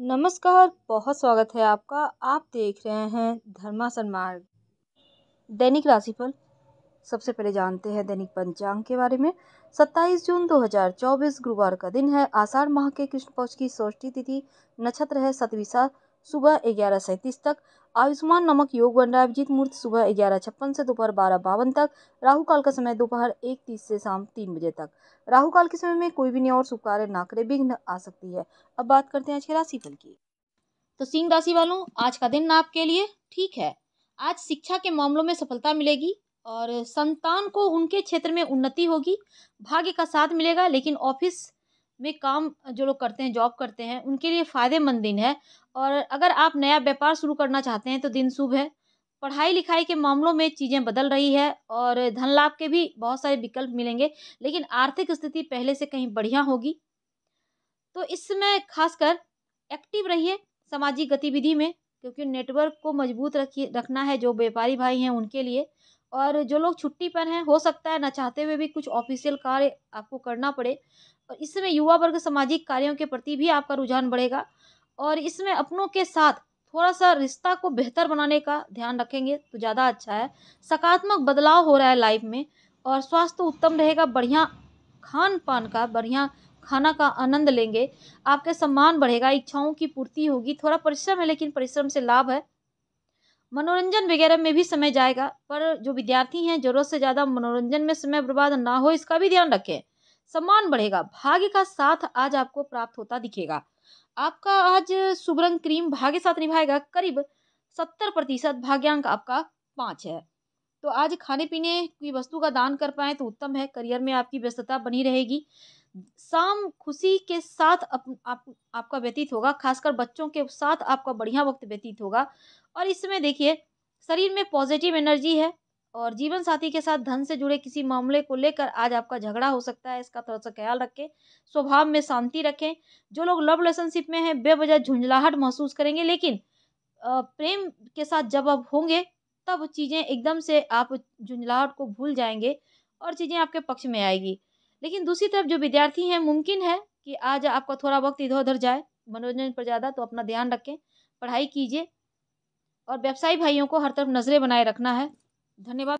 नमस्कार बहुत स्वागत है आपका आप देख रहे हैं धर्मासन मार्ग दैनिक राशिफल सबसे पहले जानते हैं दैनिक पंचांग के बारे में 27 जून 2024 गुरुवार का दिन है आषाढ़ माह के कृष्ण पक्ष की षष्ठी तिथि नक्षत्र है सतविशा सुबह ग्यारह सैंतीस तक आयुष्मान नमक योग बन रहा है अभिजीत मुहूर्त सुबह ग्यारह छप्पन से दोपहर बारह बावन तक राहु काल का समय दोपहर एक तीस से शाम तीन बजे तक राहु काल के समय में कोई भी नहीं और शुभ कार्य ना करे विघ्न आ सकती है अब बात करते हैं आज के राशिफल की तो सिंह राशि वालों आज का दिन आपके लिए ठीक है आज शिक्षा के मामलों में सफलता मिलेगी और संतान को उनके क्षेत्र में उन्नति होगी भाग्य का साथ मिलेगा लेकिन ऑफिस में काम जो लोग करते हैं जॉब करते हैं उनके लिए फ़ायदेमंद दिन है और अगर आप नया व्यापार शुरू करना चाहते हैं तो दिन शुभ है पढ़ाई लिखाई के मामलों में चीज़ें बदल रही है और धन लाभ के भी बहुत सारे विकल्प मिलेंगे लेकिन आर्थिक स्थिति पहले से कहीं बढ़िया होगी तो इस समय खासकर एक्टिव रहिए सामाजिक गतिविधि में क्योंकि नेटवर्क को मजबूत रखिए रखना है जो व्यापारी भाई हैं उनके लिए और जो लोग छुट्टी पर हैं हो सकता है ना चाहते हुए भी कुछ ऑफिशियल कार्य आपको करना पड़े और इसमें युवा वर्ग सामाजिक कार्यों के प्रति भी आपका रुझान बढ़ेगा और इसमें अपनों के साथ थोड़ा सा रिश्ता को बेहतर बनाने का ध्यान रखेंगे तो ज़्यादा अच्छा है सकारात्मक बदलाव हो रहा है लाइफ में और स्वास्थ्य उत्तम रहेगा बढ़िया खान पान का बढ़िया खाना का आनंद लेंगे आपके सम्मान बढ़ेगा इच्छाओं की पूर्ति होगी थोड़ा परिश्रम है लेकिन परिश्रम से लाभ है मनोरंजन वगैरह में भी समय जाएगा पर जो विद्यार्थी हैं ज़रूरत से ज़्यादा मनोरंजन में समय बर्बाद ना हो इसका भी ध्यान रखें सम्मान बढ़ेगा भाग्य का साथ आज आपको प्राप्त होता दिखेगा आपका आज शुभ रंग क्रीम भाग्य साथ निभाएगा करीब सत्तर प्रतिशत भाग्यांक आपका पाँच है तो आज खाने पीने की वस्तु का दान कर पाए तो उत्तम है करियर में आपकी व्यस्तता बनी रहेगी शाम खुशी के साथ अप, आप, आपका व्यतीत होगा खासकर बच्चों के साथ आपका बढ़िया वक्त व्यतीत होगा और इसमें देखिए शरीर में पॉजिटिव एनर्जी है और जीवन साथी के साथ धन से जुड़े किसी मामले को लेकर आज आपका झगड़ा हो सकता है इसका थोड़ा सा ख्याल रखें स्वभाव में शांति रखें जो लोग लव रिलेशनशिप में हैं बेवजह झुंझलाहट महसूस करेंगे लेकिन प्रेम के साथ जब आप होंगे तब चीज़ें एकदम से आप झुंझलाहट को भूल जाएंगे और चीज़ें आपके पक्ष में आएगी लेकिन दूसरी तरफ जो विद्यार्थी हैं मुमकिन है कि आज आपका थोड़ा वक्त इधर उधर जाए मनोरंजन पर ज़्यादा तो अपना ध्यान रखें पढ़ाई कीजिए और व्यवसायी भाइयों को हर तरफ नज़रें बनाए रखना है धन्यवाद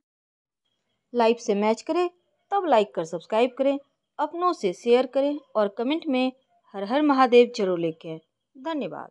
लाइव से मैच करें तब लाइक कर सब्सक्राइब करें अपनों से शेयर करें और कमेंट में हर हर महादेव जरूर लिखें धन्यवाद